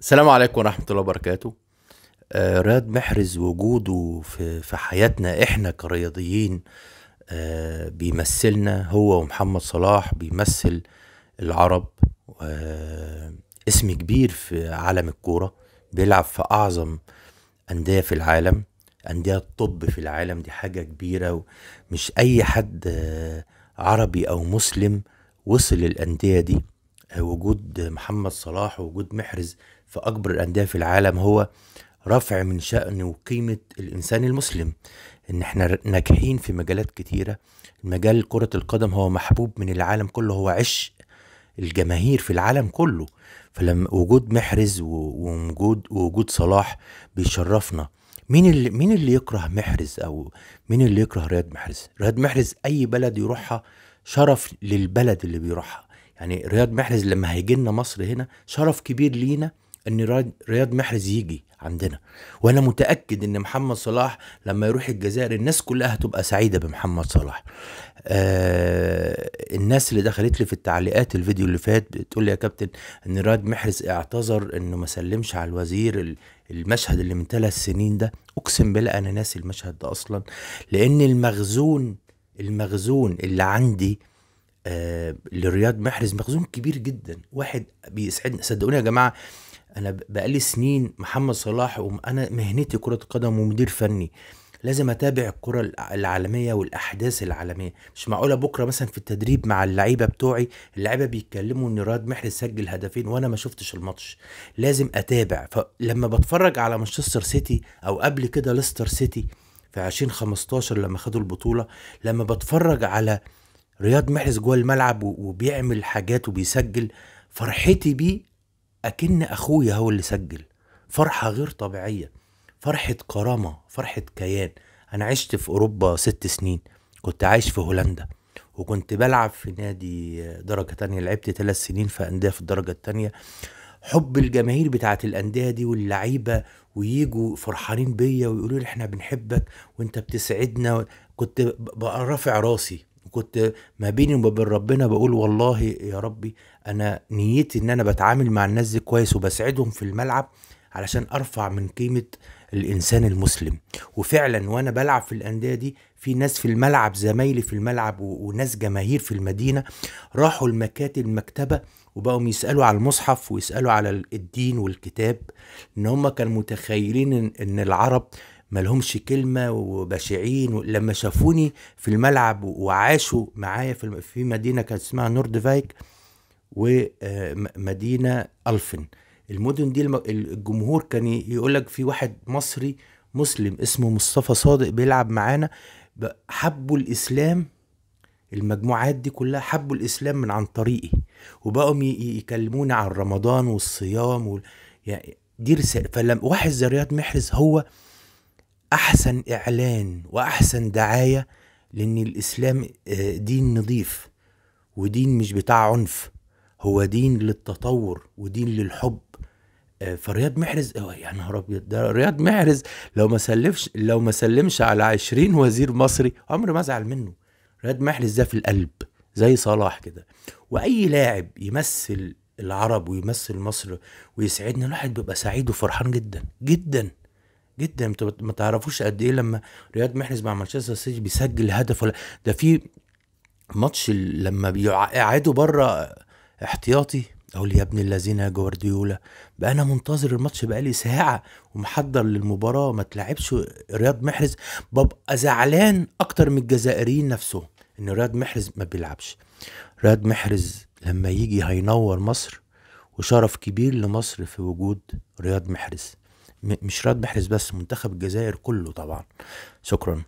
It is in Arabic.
السلام عليكم ورحمة الله وبركاته آه رياض محرز وجوده في, في حياتنا احنا كرياضيين آه بيمثلنا هو ومحمد صلاح بيمثل العرب آه اسم كبير في عالم الكورة بيلعب في أعظم أندية في العالم أندية الطب في العالم دي حاجة كبيرة مش أي حد آه، عربي أو مسلم وصل للأندية دي آه، وجود محمد صلاح ووجود محرز في أكبر الأندية في العالم هو رفع من شأن وقيمة الإنسان المسلم إن إحنا ناجحين في مجالات كتيرة مجال كرة القدم هو محبوب من العالم كله هو عشق الجماهير في العالم كله فلما وجود محرز ووجود وجود صلاح بيشرفنا مين اللي مين اللي يكره محرز او مين اللي يكره رياض محرز رياض محرز اي بلد يروحها شرف للبلد اللي بيروحها يعني رياض محرز لما هيجي لنا مصر هنا شرف كبير لينا ان رياض محرز يجي عندنا وانا متاكد ان محمد صلاح لما يروح الجزائر الناس كلها هتبقى سعيده بمحمد صلاح آه الناس اللي دخلت لي في التعليقات الفيديو اللي فات بتقول لي يا كابتن ان رياض محرز اعتذر انه ما سلمش على الوزير المشهد اللي من ثلاث سنين ده اقسم بالله انا ناسي المشهد ده اصلا لان المخزون المخزون اللي عندي آه لرياض محرز مخزون كبير جدا واحد بيسعدني صدقوني يا جماعه انا بقالي سنين محمد صلاح وانا مهنتي كره قدم ومدير فني لازم اتابع الكره العالميه والاحداث العالميه مش معقوله بكره مثلا في التدريب مع اللعيبه بتوعي اللعيبه بيتكلموا ان رياض محرز سجل هدفين وانا ما شفتش الماتش لازم اتابع فلما بتفرج على مانشستر سيتي او قبل كده ليستر سيتي في 2015 لما خدوا البطوله لما بتفرج على رياض محرز جوه الملعب وبيعمل حاجات وبيسجل فرحتي بيه اكن اخويا هو اللي سجل فرحه غير طبيعيه فرحه كرامه فرحه كيان انا عشت في اوروبا ست سنين كنت عايش في هولندا وكنت بلعب في نادي درجه تانية لعبت ثلاث سنين في انديه في الدرجه التانية حب الجماهير بتاعه الانديه دي واللعيبه وييجوا فرحانين بيا ويقولوا لي احنا بنحبك وانت بتسعدنا كنت بقى رافع راسي كنت ما بيني وما بين ربنا بقول والله يا ربي انا نيتي ان انا بتعامل مع الناس دي كويس وبساعدهم في الملعب علشان ارفع من قيمه الانسان المسلم وفعلا وانا بلعب في الانديه دي في ناس في الملعب زمايلي في الملعب وناس جماهير في المدينه راحوا المكاتب المكتبه وبقوا يسالوا على المصحف ويسالوا على الدين والكتاب ان هم كانوا متخيلين ان العرب مالهمش كلمه وبشعين لما شافوني في الملعب وعاشوا معايا في في مدينه كانت اسمها نورد فايك ومدينه آه، الفن المدن دي الجمهور كان يقول لك في واحد مصري مسلم اسمه مصطفى صادق بيلعب معانا حبوا الاسلام المجموعات دي كلها حبوا الاسلام من عن طريقي وبقوا يكلموني عن رمضان والصيام و... يعني دي رسالة فلما واحد زي رياض محرز هو احسن اعلان واحسن دعايه لان الاسلام آه، دين نظيف ودين مش بتاع عنف هو دين للتطور ودين للحب آه، فرياض محرز يا نهار ابيض ده رياض محرز لو ما سلمش لو ما سلمش على 20 وزير مصري عمري ما زعل منه رياض محرز ده في القلب زي صلاح كده واي لاعب يمثل العرب ويمثل مصر ويسعدنا الواحد بيبقى سعيد وفرحان جدا جدا جدا انتوا ما تعرفوش قد ايه لما رياض محرز مع مانشستر سيتي بيسجل هدف ولا ده في ماتش لما بيقعدوا بره احتياطي اقول يا ابن الذين يا جوارديولا بقى انا منتظر الماتش بقالي ساعه ومحضر للمباراه ما تلعبش رياض محرز ببقى زعلان اكتر من الجزائريين نفسهم ان رياض محرز ما بيلعبش رياض محرز لما يجي هينور مصر وشرف كبير لمصر في وجود رياض محرز مش رياض محرز بس منتخب الجزائر كله طبعا شكرا